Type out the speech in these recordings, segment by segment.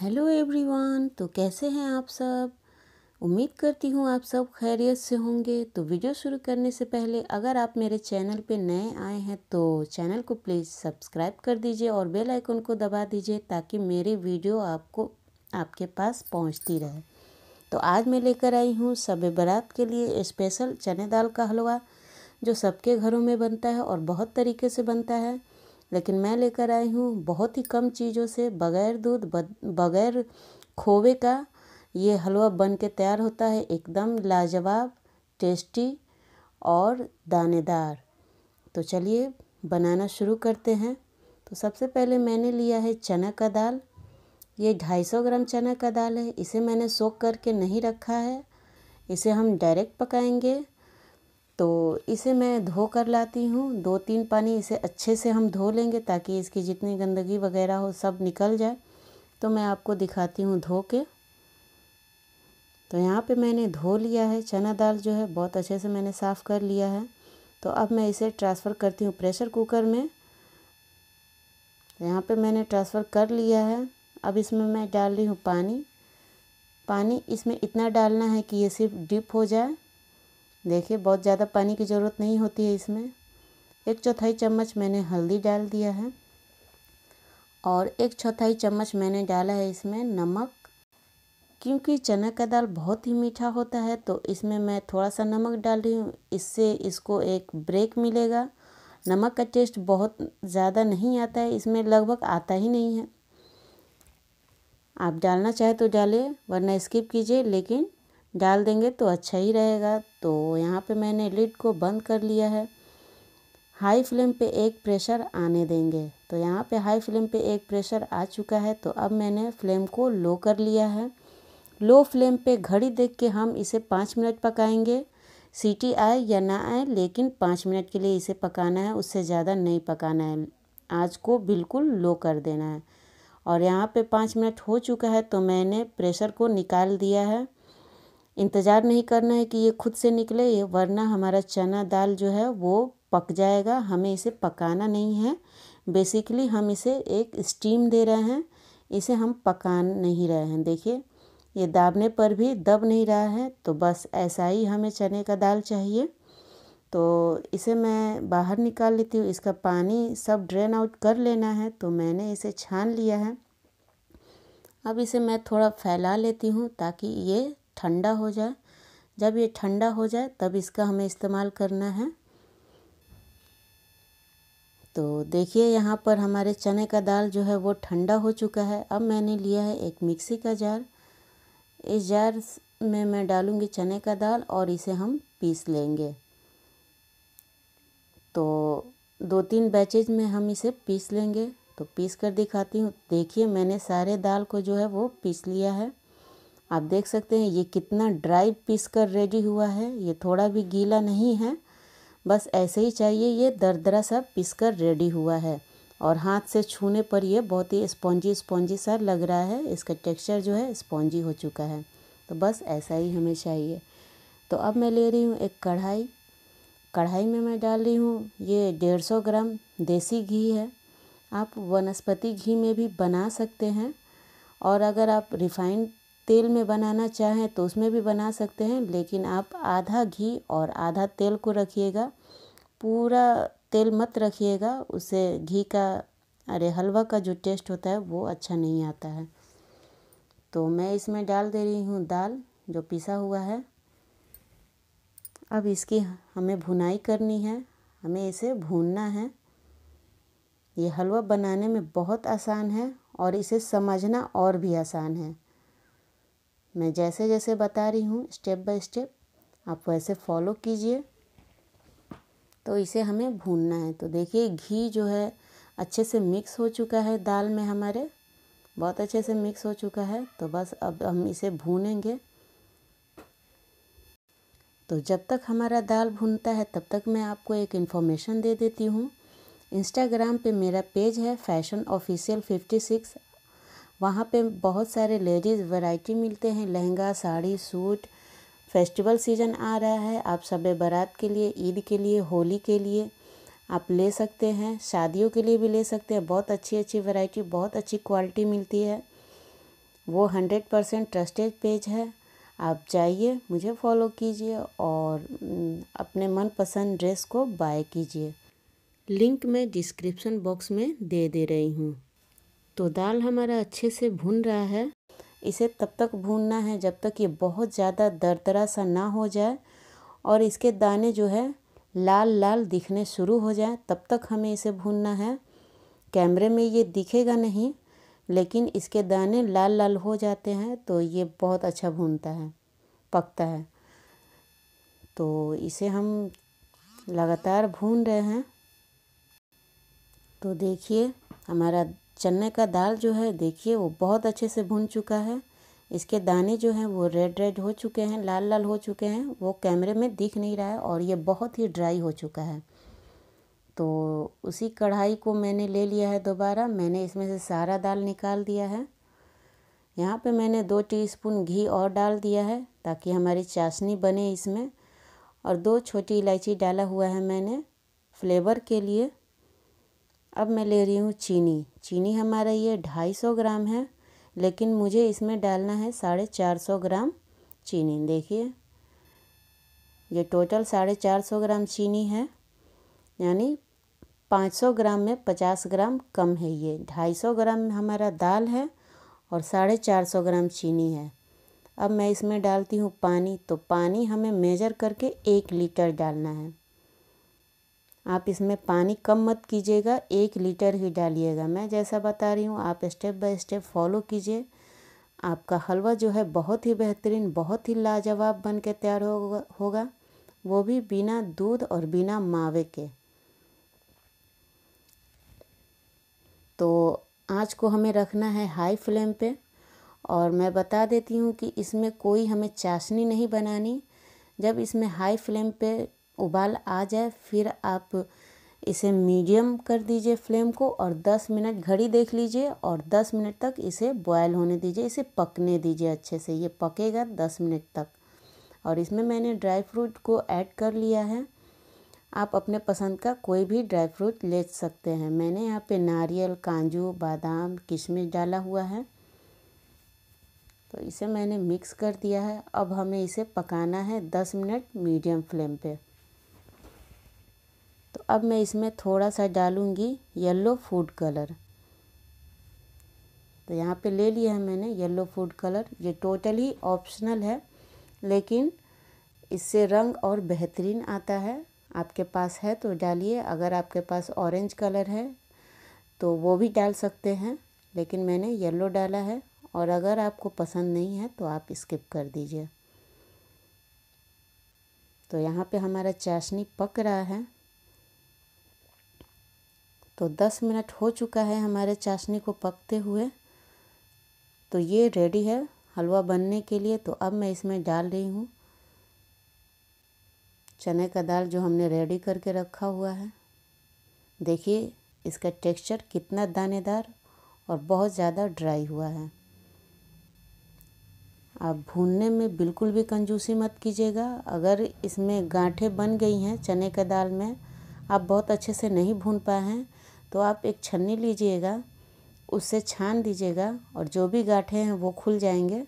hello everyone तो कैसे हैं आप सब उम्मीद करती हूँ आप सब खैरियत से होंगे तो वीडियो शुरू करने से पहले अगर आप मेरे चैनल पे नए आए हैं तो चैनल को प्लीज़ सब्सक्राइब कर दीजिए और बेल आइकन को दबा दीजिए ताकि मेरी वीडियो आपको आपके पास पहुँचती रहे तो आज मैं लेकर आई हूँ सब बरात के लिए स्पेशल चने दाल का हलवा जो सबके घरों में बनता है और बहुत तरीके से बनता है लेकिन मैं लेकर आई हूँ बहुत ही कम चीज़ों से बग़ैर दूध बग़ैर खोवे का ये हलवा बन के तैयार होता है एकदम लाजवाब टेस्टी और दानेदार तो चलिए बनाना शुरू करते हैं तो सबसे पहले मैंने लिया है चना का दाल ये 250 ग्राम चना का दाल है इसे मैंने सोख करके नहीं रखा है इसे हम डायरेक्ट पकाएंगे तो इसे मैं धो कर लाती हूँ दो तीन पानी इसे अच्छे से हम धो लेंगे ताकि इसकी जितनी गंदगी वगैरह हो सब निकल जाए तो मैं आपको दिखाती हूँ धो के तो यहाँ पे मैंने धो लिया है चना दाल जो है बहुत अच्छे से मैंने साफ़ कर लिया है तो अब मैं इसे ट्रांसफ़र करती हूँ प्रेशर कुकर में यहाँ पे मैंने ट्रांसफ़र कर लिया है अब इसमें मैं डाल रही हूँ पानी पानी इसमें इतना डालना है कि ये सिर्फ डिप हो जाए देखिए बहुत ज़्यादा पानी की ज़रूरत नहीं होती है इसमें एक चौथाई चम्मच मैंने हल्दी डाल दिया है और एक चौथाई चम्मच मैंने डाला है इसमें नमक क्योंकि चना का दाल बहुत ही मीठा होता है तो इसमें मैं थोड़ा सा नमक डाल रही हूँ इससे इसको एक ब्रेक मिलेगा नमक का टेस्ट बहुत ज़्यादा नहीं आता है इसमें लगभग आता ही नहीं है आप डालना चाहे तो डालें वरना स्किप कीजिए लेकिन डाल देंगे तो अच्छा ही रहेगा तो यहाँ पे मैंने लिड को बंद कर लिया है हाई फ्लेम पे एक प्रेशर आने देंगे तो यहाँ पे हाई फ्लेम पे एक प्रेशर आ चुका है तो अब मैंने फ्लेम को लो कर लिया है लो फ्लेम पे घड़ी देख के हम इसे पाँच मिनट पकाएंगे सीटी आए या ना आए लेकिन पाँच मिनट के लिए इसे पकाना है उससे ज़्यादा नहीं पकाना है आँच को बिल्कुल लो कर देना है और यहाँ पे पाँच मिनट हो चुका है तो मैंने प्रेशर को निकाल दिया है इंतज़ार नहीं करना है कि ये खुद से निकले ये वरना हमारा चना दाल जो है वो पक जाएगा हमें इसे पकाना नहीं है बेसिकली हम इसे एक स्टीम दे रहे हैं इसे हम पका नहीं रहे हैं देखिए ये दाबने पर भी दब नहीं रहा है तो बस ऐसा ही हमें चने का दाल चाहिए तो इसे मैं बाहर निकाल लेती हूँ इसका पानी सब ड्रेन आउट कर लेना है तो मैंने इसे छान लिया है अब इसे मैं थोड़ा फैला लेती हूँ ताकि ये ठंडा हो जाए जब ये ठंडा हो जाए तब इसका हमें इस्तेमाल करना है तो देखिए यहाँ पर हमारे चने का दाल जो है वो ठंडा हो चुका है अब मैंने लिया है एक मिक्सी का जार इस जार में मैं डालूँगी चने का दाल और इसे हम पीस लेंगे तो दो तीन बैचेज में हम इसे पीस लेंगे तो पीस कर दिखाती हूँ देखिए मैंने सारे दाल को जो है वो पीस लिया है आप देख सकते हैं ये कितना ड्राई पीस कर रेडी हुआ है ये थोड़ा भी गीला नहीं है बस ऐसे ही चाहिए ये दरदरा सा पीस कर रेडी हुआ है और हाथ से छूने पर ये बहुत ही स्पॉन्जी स्पॉन्जी सा लग रहा है इसका टेक्सचर जो है स्पॉन्जी हो चुका है तो बस ऐसा ही हमें चाहिए तो अब मैं ले रही हूँ एक कढ़ाई कढ़ाई में मैं डाल रही हूँ ये डेढ़ सौ ग्राम देसी घी है आप वनस्पति घी में भी बना सकते हैं और अगर आप रिफाइंड तेल में बनाना चाहें तो उसमें भी बना सकते हैं लेकिन आप आधा घी और आधा तेल को रखिएगा पूरा तेल मत रखिएगा उससे घी का अरे हलवा का जो टेस्ट होता है वो अच्छा नहीं आता है तो मैं इसमें डाल दे रही हूँ दाल जो पिसा हुआ है अब इसकी हमें भुनाई करनी है हमें इसे भूनना है ये हलवा बनाने में बहुत आसान है और इसे समझना और भी आसान है मैं जैसे जैसे बता रही हूँ स्टेप बाय स्टेप आप वैसे फॉलो कीजिए तो इसे हमें भूनना है तो देखिए घी जो है अच्छे से मिक्स हो चुका है दाल में हमारे बहुत अच्छे से मिक्स हो चुका है तो बस अब हम इसे भूनेंगे तो जब तक हमारा दाल भूनता है तब तक मैं आपको एक इन्फॉर्मेशन दे देती हूँ इंस्टाग्राम पे मेरा पेज है फैशन ऑफिशियल फिफ्टी सिक्स वहाँ पे बहुत सारे लेडीज़ वैरायटी मिलते हैं lehenga sari suit festival season आ रहा है आप शब बारात के लिए ईद के लिए होली के लिए आप ले सकते हैं शादियों के लिए भी ले सकते हैं बहुत अच्छी अच्छी वैरायटी बहुत अच्छी क्वालिटी मिलती है वो हंड्रेड परसेंट ट्रस्टेड पेज है आप जाइए मुझे फॉलो कीजिए और अपने मनपसंद ड्रेस को बाय कीजिए लिंक मैं डिस्क्रिप्शन बॉक्स में दे दे रही हूँ तो दाल हमारा अच्छे से भुन रहा है इसे तब तक भूनना है जब तक ये बहुत ज़्यादा दरदरा सा ना हो जाए और इसके दाने जो है लाल लाल दिखने शुरू हो जाए तब तक हमें इसे भूनना है कैमरे में ये दिखेगा नहीं लेकिन इसके दाने लाल लाल हो जाते हैं तो ये बहुत अच्छा भूनता है पकता है तो इसे हम लगातार भून रहे हैं तो देखिए हमारा चने का दाल जो है देखिए वो बहुत अच्छे से भुन चुका है इसके दाने जो हैं वो रेड रेड हो चुके हैं लाल लाल हो चुके हैं वो कैमरे में दिख नहीं रहा है और ये बहुत ही ड्राई हो चुका है तो उसी कढ़ाई को मैंने ले लिया है दोबारा मैंने इसमें से सारा दाल निकाल दिया है यहाँ पे मैंने दो टीस्पून घी और डाल दिया है ताकि हमारी चाशनी बने इसमें और दो छोटी इलायची डाला हुआ है मैंने फ्लेवर के लिए अब मैं ले रही हूँ चीनी चीनी हमारा ये ढाई सौ ग्राम है लेकिन मुझे इसमें डालना है साढ़े चार सौ ग्राम चीनी देखिए ये टोटल साढ़े चार सौ ग्राम चीनी है यानी पाँच सौ ग्राम में पचास ग्राम कम है ये ढाई सौ ग्राम हमारा दाल है और साढ़े चार सौ ग्राम चीनी है अब मैं इसमें डालती हूँ पानी तो पानी हमें मेजर करके एक लीटर डालना है आप इसमें पानी कम मत कीजिएगा एक लीटर ही डालिएगा मैं जैसा बता रही हूँ आप स्टेप बाय स्टेप फॉलो कीजिए आपका हलवा जो है बहुत ही बेहतरीन बहुत ही लाजवाब बन के तैयार होगा होगा वो भी बिना दूध और बिना मावे के तो आँच को हमें रखना है हाई फ्लेम पे और मैं बता देती हूँ कि इसमें कोई हमें चाशनी नहीं बनानी जब इसमें हाई फ्लेम पे उबाल आ जाए फिर आप इसे मीडियम कर दीजिए फ्लेम को और दस मिनट घड़ी देख लीजिए और दस मिनट तक इसे बॉयल होने दीजिए इसे पकने दीजिए अच्छे से ये पकेगा दस मिनट तक और इसमें मैंने ड्राई फ्रूट को ऐड कर लिया है आप अपने पसंद का कोई भी ड्राई फ्रूट ले सकते हैं मैंने यहाँ पे नारियल काजू बादाम किशमिश डाला हुआ है तो इसे मैंने मिक्स कर दिया है अब हमें इसे पकाना है दस मिनट मीडियम फ्लेम पर तो अब मैं इसमें थोड़ा सा डालूँगी येलो फूड कलर तो यहाँ पे ले लिया है मैंने येलो फूड कलर ये टोटली ऑप्शनल है लेकिन इससे रंग और बेहतरीन आता है आपके पास है तो डालिए अगर आपके पास ऑरेंज कलर है तो वो भी डाल सकते हैं लेकिन मैंने येलो डाला है और अगर आपको पसंद नहीं है तो आप स्किप कर दीजिए तो यहाँ पे हमारा चाशनी पक रहा है तो दस मिनट हो चुका है हमारे चाशनी को पकते हुए तो ये रेडी है हलवा बनने के लिए तो अब मैं इसमें डाल रही हूँ चने का दाल जो हमने रेडी करके रखा हुआ है देखिए इसका टेक्सचर कितना दानेदार और बहुत ज़्यादा ड्राई हुआ है आप भूनने में बिल्कुल भी कंजूसी मत कीजिएगा अगर इसमें गांठे बन गई हैं चने के दाल में आप बहुत अच्छे से नहीं भून पाए हैं तो आप एक छन्नी लीजिएगा उससे छान दीजिएगा और जो भी गाँठे हैं वो खुल जाएंगे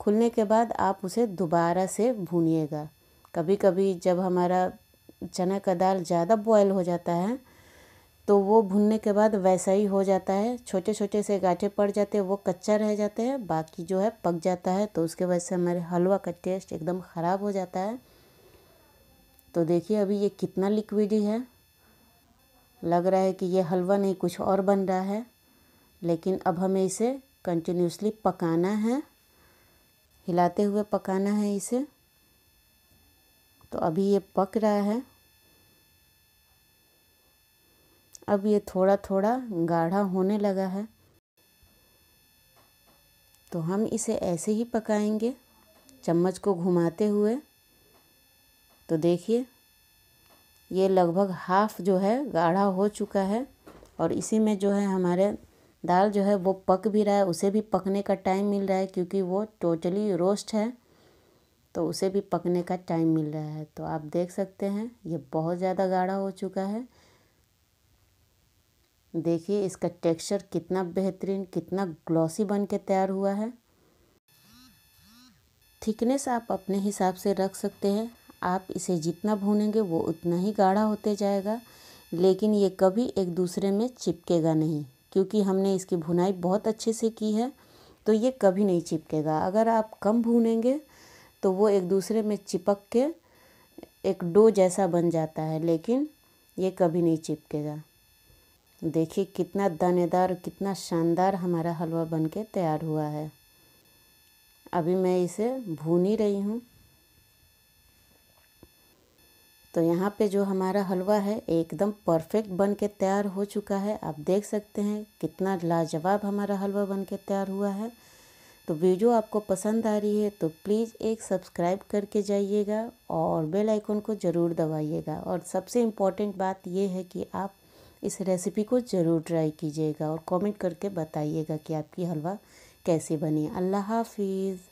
खुलने के बाद आप उसे दोबारा से भूनिएगा कभी कभी जब हमारा चना का दाल ज़्यादा बॉयल हो जाता है तो वो भुनने के बाद वैसा ही हो जाता है छोटे छोटे से गाँठे पड़ जाते हैं वो कच्चा रह जाते हैं बाकी जो है पक जाता है तो उसके वजह से हमारे हलवा का टेस्ट एकदम ख़राब हो जाता है तो देखिए अभी ये कितना लिक्विडी है लग रहा है कि ये हलवा नहीं कुछ और बन रहा है लेकिन अब हमें इसे कंटिन्यूसली पकाना है हिलाते हुए पकाना है इसे तो अभी ये पक रहा है अब ये थोड़ा थोड़ा गाढ़ा होने लगा है तो हम इसे ऐसे ही पकाएंगे चम्मच को घुमाते हुए तो देखिए ये लगभग हाफ़ जो है गाढ़ा हो चुका है और इसी में जो है हमारे दाल जो है वो पक भी रहा है उसे भी पकने का टाइम मिल रहा है क्योंकि वो टोटली रोस्ट है तो उसे भी पकने का टाइम मिल रहा है तो आप देख सकते हैं ये बहुत ज़्यादा गाढ़ा हो चुका है देखिए इसका टेक्सचर कितना बेहतरीन कितना ग्लॉसी बन के तैयार हुआ है थिकनेस आप अपने हिसाब से रख सकते हैं आप इसे जितना भूनेंगे वो उतना ही गाढ़ा होते जाएगा लेकिन ये कभी एक दूसरे में चिपकेगा नहीं क्योंकि हमने इसकी भुनाई बहुत अच्छे से की है तो ये कभी नहीं चिपकेगा अगर आप कम भूनेंगे तो वो एक दूसरे में चिपक के एक डो जैसा बन जाता है लेकिन ये कभी नहीं चिपकेगा देखिए कितना दानेदार कितना शानदार हमारा हलवा बनके तैयार हुआ है अभी मैं इसे भून ही रही हूँ तो यहाँ पे जो हमारा हलवा है एकदम परफेक्ट बन के तैयार हो चुका है आप देख सकते हैं कितना लाजवाब हमारा हलवा बन के तैयार हुआ है तो वीडियो आपको पसंद आ रही है तो प्लीज़ एक सब्सक्राइब करके जाइएगा और बेल आइकन को ज़रूर दबाइएगा और सबसे इम्पॉर्टेंट बात यह है कि आप इस रेसिपी को ज़रूर ट्राई कीजिएगा और कमेंट करके बताइएगा कि आपकी हलवा कैसे बनी अल्लाह हाफिज़